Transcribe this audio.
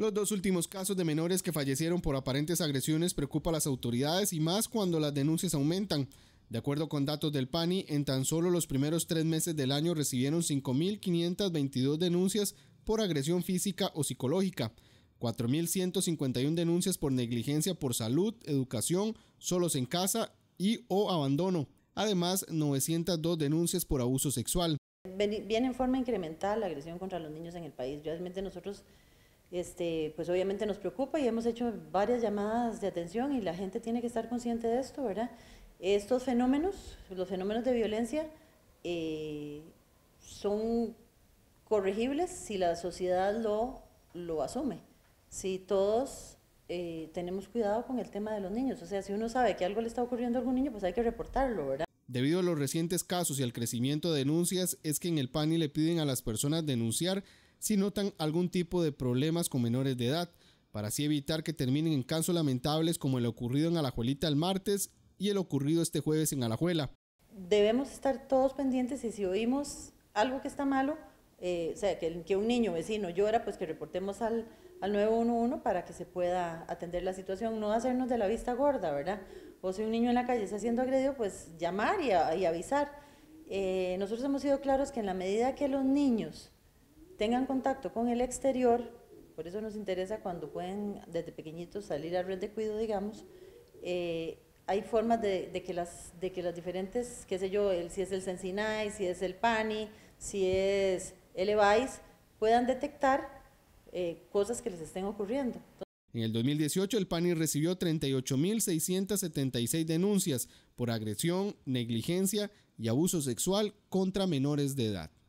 Los dos últimos casos de menores que fallecieron por aparentes agresiones preocupa a las autoridades y más cuando las denuncias aumentan. De acuerdo con datos del PANI, en tan solo los primeros tres meses del año recibieron 5.522 denuncias por agresión física o psicológica, 4.151 denuncias por negligencia por salud, educación, solos en casa y o abandono, además 902 denuncias por abuso sexual. Viene en forma incremental la agresión contra los niños en el país. Realmente nosotros este, pues obviamente nos preocupa y hemos hecho varias llamadas de atención y la gente tiene que estar consciente de esto, ¿verdad? Estos fenómenos, los fenómenos de violencia, eh, son corregibles si la sociedad lo, lo asume, si todos eh, tenemos cuidado con el tema de los niños, o sea, si uno sabe que algo le está ocurriendo a algún niño, pues hay que reportarlo, ¿verdad? Debido a los recientes casos y al crecimiento de denuncias, es que en el PANI le piden a las personas denunciar si notan algún tipo de problemas con menores de edad, para así evitar que terminen en casos lamentables como el ocurrido en Alajuelita el martes y el ocurrido este jueves en Alajuela. Debemos estar todos pendientes y si oímos algo que está malo, eh, o sea, que, un niño vecino llora, pues que reportemos al, al 911 para que se pueda atender la situación, no hacernos de la vista gorda, ¿verdad? O si un niño en la calle está siendo agredido, pues llamar y, avisar. Eh, nosotros hemos sido claros que en la medida que los niños tengan contacto con el exterior, por eso nos interesa cuando pueden desde pequeñitos salir a red de cuido, digamos, eh, hay formas de, que las, de que las diferentes, qué sé yo, si es el Sensinay, si es el PANI, si es el EVAIS, puedan detectar eh, cosas que les estén ocurriendo. en el 2018, el PANI recibió 38.676 denuncias por agresión, negligencia y abuso sexual contra menores de edad.